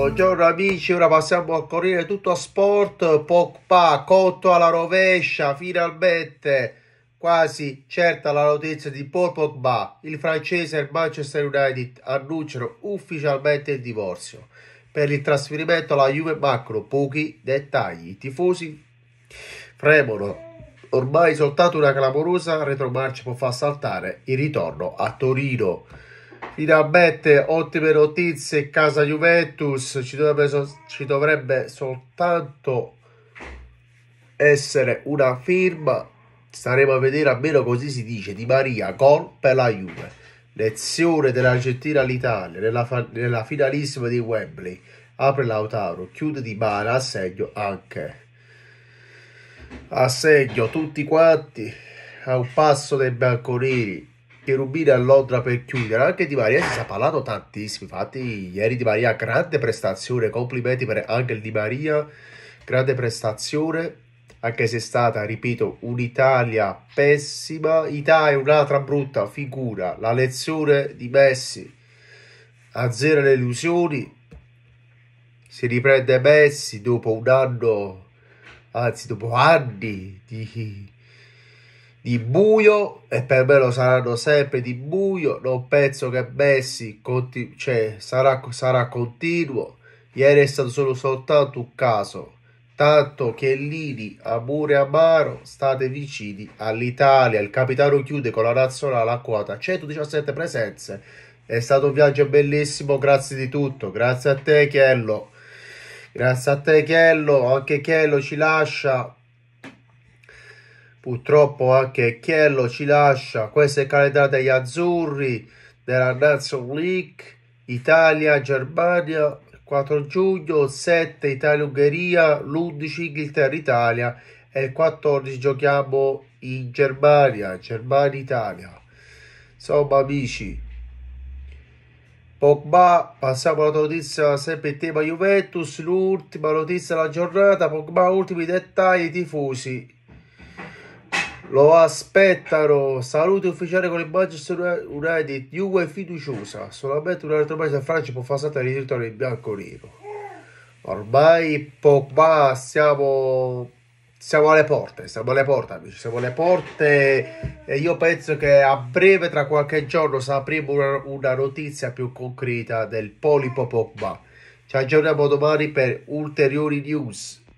Buongiorno amici, ora passiamo a correre tutto a sport, Pogba cotto alla rovescia, finalmente quasi certa la notizia di Paul Pogba, il francese e il Manchester United annunciano ufficialmente il divorzio. Per il trasferimento alla Juve Macro, pochi dettagli, i tifosi fremono ormai soltanto una clamorosa retromarcia può far saltare il ritorno a Torino. Tirabette, ottime notizie, casa Juventus, ci dovrebbe, ci dovrebbe soltanto essere una firma, staremo a vedere almeno così si dice, di Maria, gol per la Juve. Lezione dell'Argentina all'Italia nella, nella, finalissima di Wembley. Apre Lautaro, chiude di Bara, assegno anche. Assegno tutti quanti a un passo dei bianconeri. Cherubini rubire all'Odra per chiudere, anche di Maria si è parlato tantissimo, infatti ieri di Maria grande prestazione, complimenti per Angel Di Maria, grande prestazione, anche se è stata, ripeto, un'Italia pessima, Italia è un'altra brutta figura, la lezione di Messi, a zero le illusioni, si riprende Messi dopo un anno, anzi dopo anni di di buio e per me lo saranno sempre di buio. Non penso che Messi conti- cioè, sarà, sarà continuo. Ieri è stato solo soltanto un caso. Tanto che Chiellini, Amore Amaro, state vicini all'Italia. Il capitano chiude con la nazionale a quota 117 presenze. È stato un viaggio bellissimo, grazie di tutto. Grazie a te Chiello. Grazie a te Chiello, anche Chiello ci lascia Purtroppo anche Chiello ci lascia. Questa è il calendario degli azzurri della National League. Italia, Germania, 4 giugno, 7 Italia, Ungheria, l'11 Inghilterra, Italia e il 14 giochiamo in Germania, Germania, Italia. Insomma amici, Pogba, passiamo alla notizia sempre in tema Juventus, l'ultima notizia della giornata, Pogba ultimi dettagli tifosi, lo aspettano, Saluti ufficiali con il Manchester United, Juve fiduciosa, solamente un altro paese a Francia può fare saltare il ritorno in bianco-nero. Ormai Pogba siamo, siamo alle porte, siamo alle porte amici, siamo alle porte e io penso che a breve, tra qualche giorno, sapremo una, una notizia più concreta del polipo Pogba. Ci aggiorniamo domani per ulteriori news.